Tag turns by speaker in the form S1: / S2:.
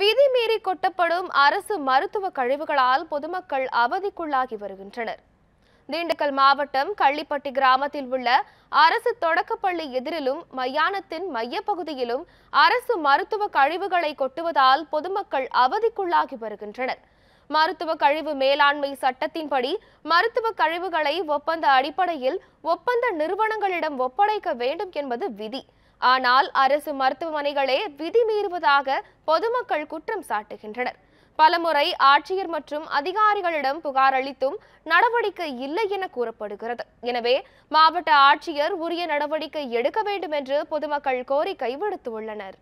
S1: விதிமீறி கொட்டப்படும் அரசு மருத்துவ கழிவுகளால் பொதுமக்கள் அவதிக்குள்ளாகி வருகின்றனர் திண்டுக்கல் மாவட்டம் கள்ளிப்பட்டி கிராமத்தில் உள்ள அரசு தொடக்கப்பள்ளி எதிரிலும் மையானத்தின் மையப்பகுதியிலும் அரசு மருத்துவ கழிவுகளை கொட்டுவதால் பொதுமக்கள் அவதிக்குள்ளாகி வருகின்றனர் மருத்துவ கழிவு மேலாண்மை சட்டத்தின்படி மருத்துவ கழிவுகளை ஒப்பந்த அடிப்படையில் ஒப்பந்த நிறுவனங்களிடம் ஒப்படைக்க வேண்டும் என்பது விதி ஆனால் அரசு மருத்துவமனைகளே விதி மீறுவதாக பொதுமக்கள் குற்றம் சாட்டுகின்றனர் பலமுறை ஆட்சியர் மற்றும் அதிகாரிகளிடம் புகார் அளித்தும் நடவடிக்கை இல்லை என கூறப்படுகிறது எனவே மாவட்ட ஆட்சியர் உரிய நடவடிக்கை எடுக்க வேண்டும் என்று பொதுமக்கள் கோரிக்கை விடுத்துள்ளனர்